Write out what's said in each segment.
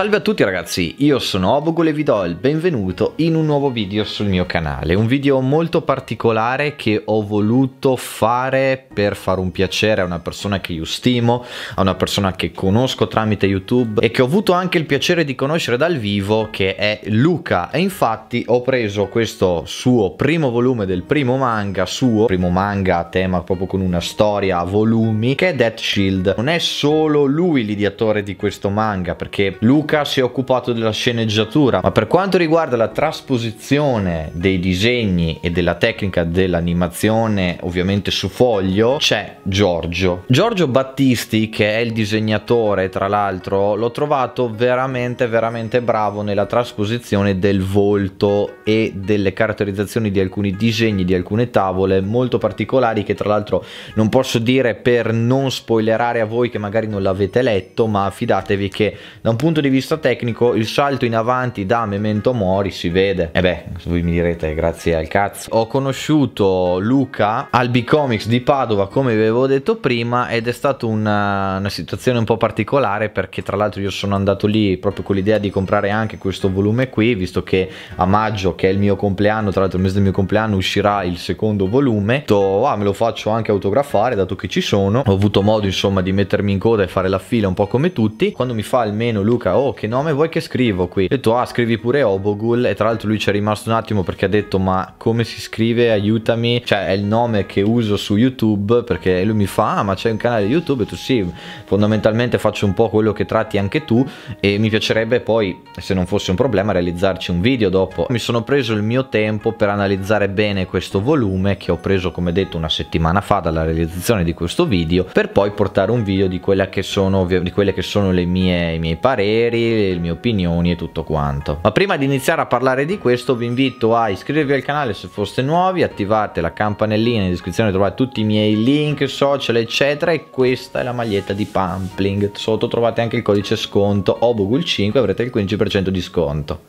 Salve a tutti ragazzi, io sono Obogol e vi do il benvenuto in un nuovo video sul mio canale, un video molto particolare che ho voluto fare per fare un piacere a una persona che io stimo, a una persona che conosco tramite YouTube e che ho avuto anche il piacere di conoscere dal vivo che è Luca e infatti ho preso questo suo primo volume del primo manga suo, primo manga a tema proprio con una storia a volumi che è Death Shield, non è solo lui l'ideatore di questo manga perché Luca Luca si è occupato della sceneggiatura, ma per quanto riguarda la trasposizione dei disegni e della tecnica dell'animazione, ovviamente su foglio, c'è Giorgio. Giorgio Battisti, che è il disegnatore, tra l'altro, l'ho trovato veramente, veramente bravo nella trasposizione del volto e delle caratterizzazioni di alcuni disegni, di alcune tavole molto particolari che tra l'altro non posso dire per non spoilerare a voi che magari non l'avete letto, ma fidatevi che da un punto di vista vista tecnico il salto in avanti da Memento Mori si vede. E eh beh, voi mi direte grazie al cazzo. Ho conosciuto Luca al B-Comics di Padova come vi avevo detto prima ed è stata una, eh, una situazione un po' particolare perché tra l'altro io sono andato lì proprio con l'idea di comprare anche questo volume qui visto che a maggio che è il mio compleanno, tra l'altro il mese del mio compleanno uscirà il secondo volume. Ho ah, me lo faccio anche autografare dato che ci sono. Ho avuto modo insomma di mettermi in coda e fare la fila un po' come tutti. Quando mi fa almeno Luca oh che nome vuoi che scrivo qui? Ho detto ah scrivi pure Obogul e tra l'altro lui ci è rimasto un attimo perché ha detto ma come si scrive aiutami? Cioè è il nome che uso su YouTube perché lui mi fa ah ma c'è un canale YouTube e tu sì fondamentalmente faccio un po' quello che tratti anche tu e mi piacerebbe poi se non fosse un problema realizzarci un video dopo. Mi sono preso il mio tempo per analizzare bene questo volume che ho preso come detto una settimana fa dalla realizzazione di questo video per poi portare un video di, che sono, di quelle che sono le mie, i miei pareri pareri, le mie opinioni e tutto quanto. Ma prima di iniziare a parlare di questo vi invito a iscrivervi al canale se foste nuovi, attivate la campanellina in descrizione trovate tutti i miei link, social eccetera e questa è la maglietta di Pampling. Sotto trovate anche il codice sconto obugul 5 avrete il 15% di sconto.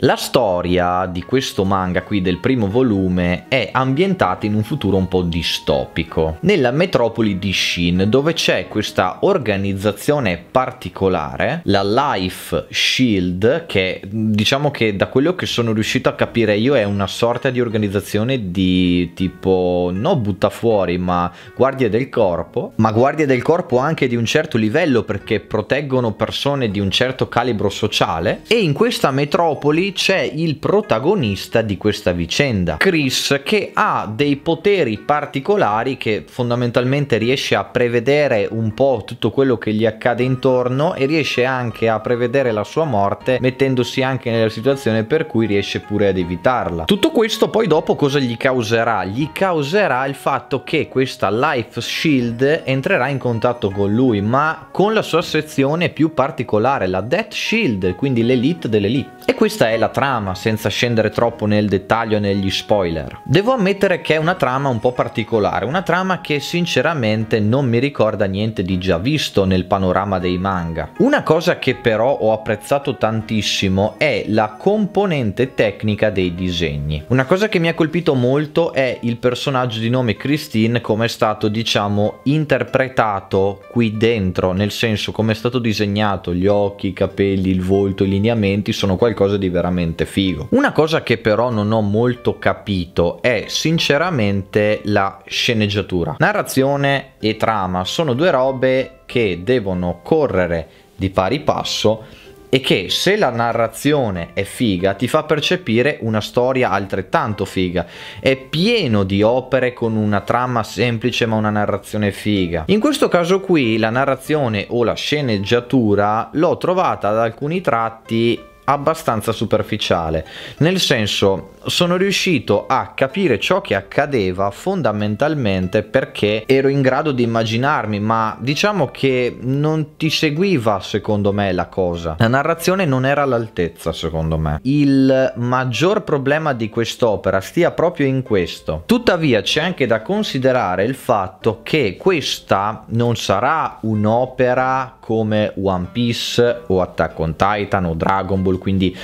La storia di questo manga qui del primo volume è ambientata in un futuro un po' distopico, nella metropoli di Shin dove c'è questa organizzazione particolare, la Life Shield, che diciamo che da quello che sono riuscito a capire io è una sorta di organizzazione di tipo no butta fuori ma guardie del corpo, ma guardie del corpo anche di un certo livello perché proteggono persone di un certo calibro sociale e in questa metropoli lui c'è il protagonista di questa vicenda, Chris, che ha dei poteri particolari che fondamentalmente riesce a prevedere un po' tutto quello che gli accade intorno e riesce anche a prevedere la sua morte mettendosi anche nella situazione per cui riesce pure ad evitarla. Tutto questo poi dopo cosa gli causerà? Gli causerà il fatto che questa Life Shield entrerà in contatto con lui, ma con la sua sezione più particolare, la Death Shield, quindi l'elite dell'elite. E questa è la trama, senza scendere troppo nel dettaglio negli spoiler. Devo ammettere che è una trama un po' particolare, una trama che sinceramente non mi ricorda niente di già visto nel panorama dei manga. Una cosa che però ho apprezzato tantissimo è la componente tecnica dei disegni. Una cosa che mi ha colpito molto è il personaggio di nome Christine come è stato diciamo interpretato qui dentro, nel senso come è stato disegnato, gli occhi, i capelli, il volto, i lineamenti sono qualcosa di veramente veramente figo. Una cosa che però non ho molto capito è sinceramente la sceneggiatura. Narrazione e trama sono due robe che devono correre di pari passo e che se la narrazione è figa ti fa percepire una storia altrettanto figa. È pieno di opere con una trama semplice ma una narrazione figa. In questo caso qui la narrazione o la sceneggiatura l'ho trovata ad alcuni tratti abbastanza superficiale, nel senso sono riuscito a capire ciò che accadeva fondamentalmente perché ero in grado di immaginarmi, ma diciamo che non ti seguiva secondo me la cosa. La narrazione non era all'altezza secondo me. Il maggior problema di quest'opera stia proprio in questo. Tuttavia c'è anche da considerare il fatto che questa non sarà un'opera come One Piece o Attack on Titan o Dragon Ball, quindi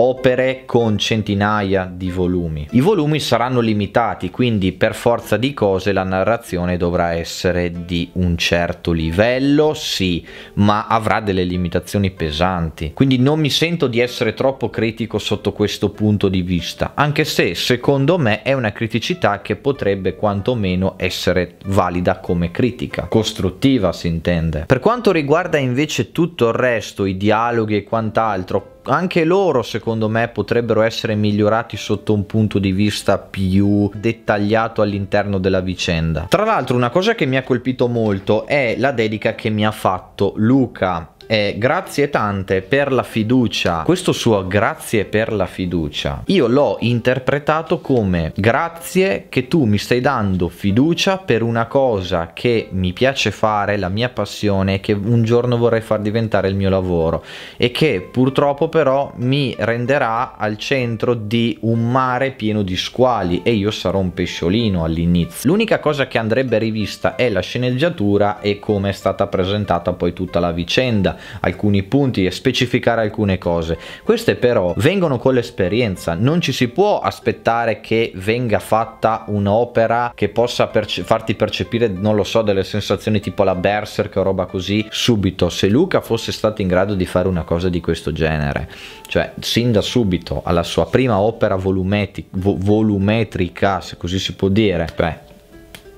opere con centinaia di volumi. I volumi saranno limitati, quindi per forza di cose la narrazione dovrà essere di un certo livello, sì, ma avrà delle limitazioni pesanti. Quindi non mi sento di essere troppo critico sotto questo punto di vista, anche se secondo me è una criticità che potrebbe quantomeno essere valida come critica, costruttiva si intende. Per quanto riguarda invece tutto il resto, i dialoghi e quant'altro, anche loro secondo me potrebbero essere migliorati sotto un punto di vista più dettagliato all'interno della vicenda. Tra l'altro una cosa che mi ha colpito molto è la dedica che mi ha fatto Luca è grazie tante per la fiducia. Questo suo grazie per la fiducia, io l'ho interpretato come grazie che tu mi stai dando fiducia per una cosa che mi piace fare, la mia passione, che un giorno vorrei far diventare il mio lavoro e che purtroppo però mi renderà al centro di un mare pieno di squali e io sarò un pesciolino all'inizio. L'unica cosa che andrebbe rivista è la sceneggiatura e come è stata presentata poi tutta la vicenda alcuni punti e specificare alcune cose. Queste però vengono con l'esperienza, non ci si può aspettare che venga fatta un'opera che possa perce farti percepire, non lo so, delle sensazioni tipo la Berserk o roba così subito. Se Luca fosse stato in grado di fare una cosa di questo genere, cioè sin da subito alla sua prima opera volumetrica, volumetrica se così si può dire, beh,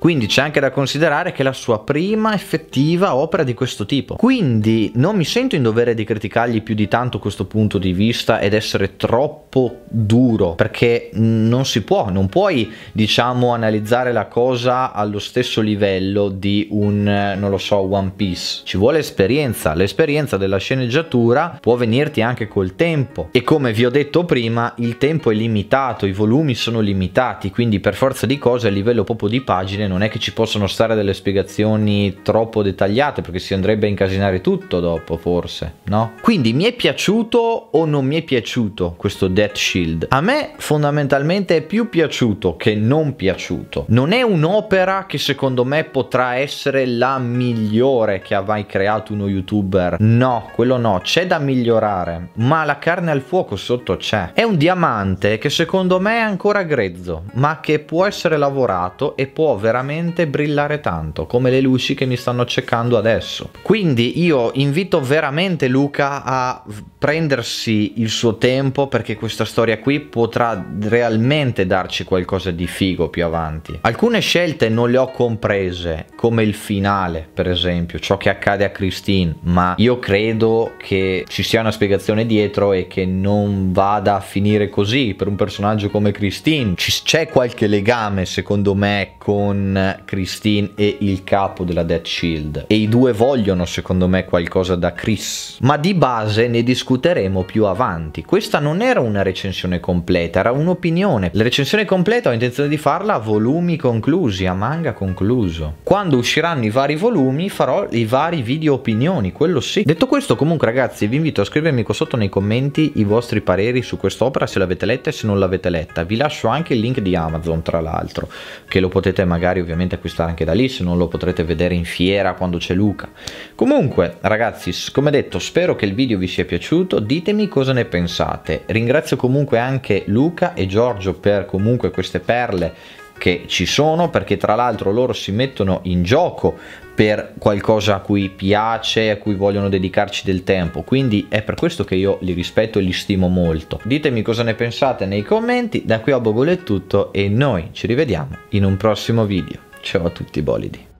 quindi c'è anche da considerare che è la sua prima effettiva opera di questo tipo. Quindi non mi sento in dovere di criticargli più di tanto questo punto di vista ed essere troppo duro, perché non si può, non puoi, diciamo, analizzare la cosa allo stesso livello di un, non lo so, One Piece. Ci vuole esperienza, l'esperienza della sceneggiatura può venirti anche col tempo. E come vi ho detto prima, il tempo è limitato, i volumi sono limitati, quindi per forza di cose a livello proprio di pagine non è che ci possono stare delle spiegazioni troppo dettagliate perché si andrebbe a incasinare tutto dopo forse, no? Quindi mi è piaciuto o non mi è piaciuto questo Death Shield? A me fondamentalmente è più piaciuto che non piaciuto. Non è un'opera che secondo me potrà essere la migliore che ha mai creato uno youtuber. No, quello no, c'è da migliorare, ma la carne al fuoco sotto c'è. È un diamante che secondo me è ancora grezzo, ma che può essere lavorato e può veramente veramente brillare tanto, come le luci che mi stanno accecando adesso. Quindi io invito veramente Luca a prendersi il suo tempo perché questa storia qui potrà realmente darci qualcosa di figo più avanti. Alcune scelte non le ho comprese, come il finale, per esempio, ciò che accade a Christine, ma io credo che ci sia una spiegazione dietro e che non vada a finire così per un personaggio come Christine. C'è qualche legame, secondo me, con Christine e il capo della Death Shield e i due vogliono secondo me qualcosa da Chris ma di base ne discuteremo più avanti questa non era una recensione completa era un'opinione la recensione completa ho intenzione di farla a volumi conclusi a manga concluso quando usciranno i vari volumi farò i vari video opinioni quello sì detto questo comunque ragazzi vi invito a scrivermi qua sotto nei commenti i vostri pareri su quest'opera se l'avete letta e se non l'avete letta vi lascio anche il link di Amazon tra l'altro che lo potete magari ovviamente acquistare anche da lì se non lo potrete vedere in fiera quando c'è Luca. Comunque ragazzi come detto spero che il video vi sia piaciuto, ditemi cosa ne pensate, ringrazio comunque anche Luca e Giorgio per comunque queste perle che ci sono perché tra l'altro loro si mettono in gioco per qualcosa a cui piace, a cui vogliono dedicarci del tempo, quindi è per questo che io li rispetto e li stimo molto. Ditemi cosa ne pensate nei commenti, da qui a Bogolo è tutto e noi ci rivediamo in un prossimo video. Ciao a tutti bolidi!